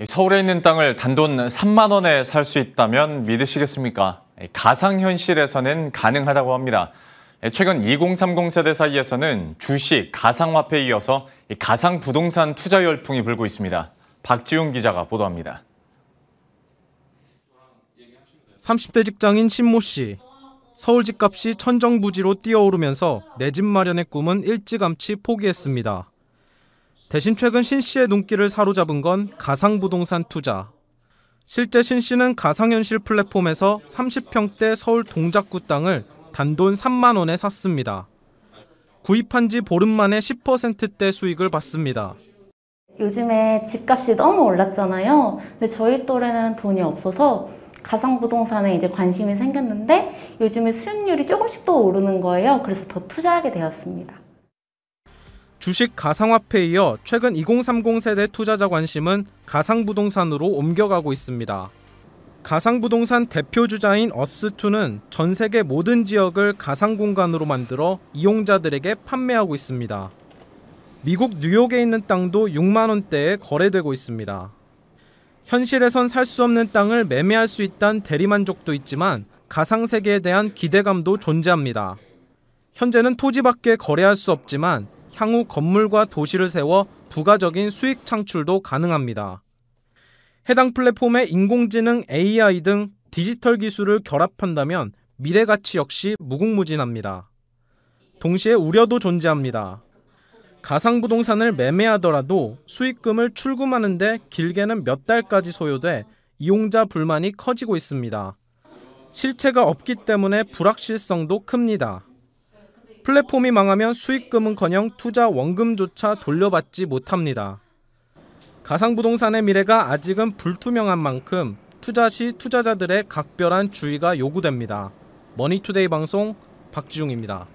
예, 서울에 있는 땅을 단돈 3만 원에 살 수 있다면 믿으시겠습니까? 예, 가상현실에서는 가능하다고 합니다. 예, 최근 2030 세대 사이에서는 주식, 가상화폐에 이어서 가상부동산 투자 열풍이 불고 있습니다. 박지훈 기자가 보도합니다. 30대 직장인 신모 씨. 서울 집값이 천정부지로 뛰어오르면서 내 집 마련의 꿈은 일찌감치 포기했습니다. 대신 최근 신 씨의 눈길을 사로잡은 건 가상부동산 투자. 실제 신 씨는 가상현실 플랫폼에서 30평대 서울 동작구 땅을 단돈 3만 원에 샀습니다. 구입한 지 보름 만에 10%대 수익을 받습니다. 요즘에 집값이 너무 올랐잖아요. 근데 저희 또래는 돈이 없어서 가상 부동산에 이제 관심이 생겼는데 요즘에 수익률이 조금씩 또 오르는 거예요. 그래서 더 투자하게 되었습니다. 주식 가상화폐에 이어 최근 2030 세대 투자자 관심은 가상부동산으로 옮겨가고 있습니다. 가상부동산 대표 주자인 어스2는 전 세계 모든 지역을 가상공간으로 만들어 이용자들에게 판매하고 있습니다. 미국 뉴욕에 있는 땅도 6만원대에 거래되고 있습니다. 현실에선 살 수 없는 땅을 매매할 수 있다는 대리만족도 있지만 가상세계에 대한 기대감도 존재합니다. 현재는 토지 밖에 거래할 수 없지만 향후 건물과 도시를 세워 부가적인 수익 창출도 가능합니다. 해당 플랫폼에 인공지능 AI 등 디지털 기술을 결합한다면 미래 가치 역시 무궁무진합니다. 동시에 우려도 존재합니다. 가상 부동산을 매매하더라도 수익금을 출금하는데 길게는 몇 달까지 소요돼 이용자 불만이 커지고 있습니다. 실체가 없기 때문에 불확실성도 큽니다. 플랫폼이 망하면 수익금은커녕 투자 원금조차 돌려받지 못합니다. 가상부동산의 미래가 아직은 불투명한 만큼 투자 시 투자자들의 각별한 주의가 요구됩니다. 머니투데이 방송 박지웅입니다.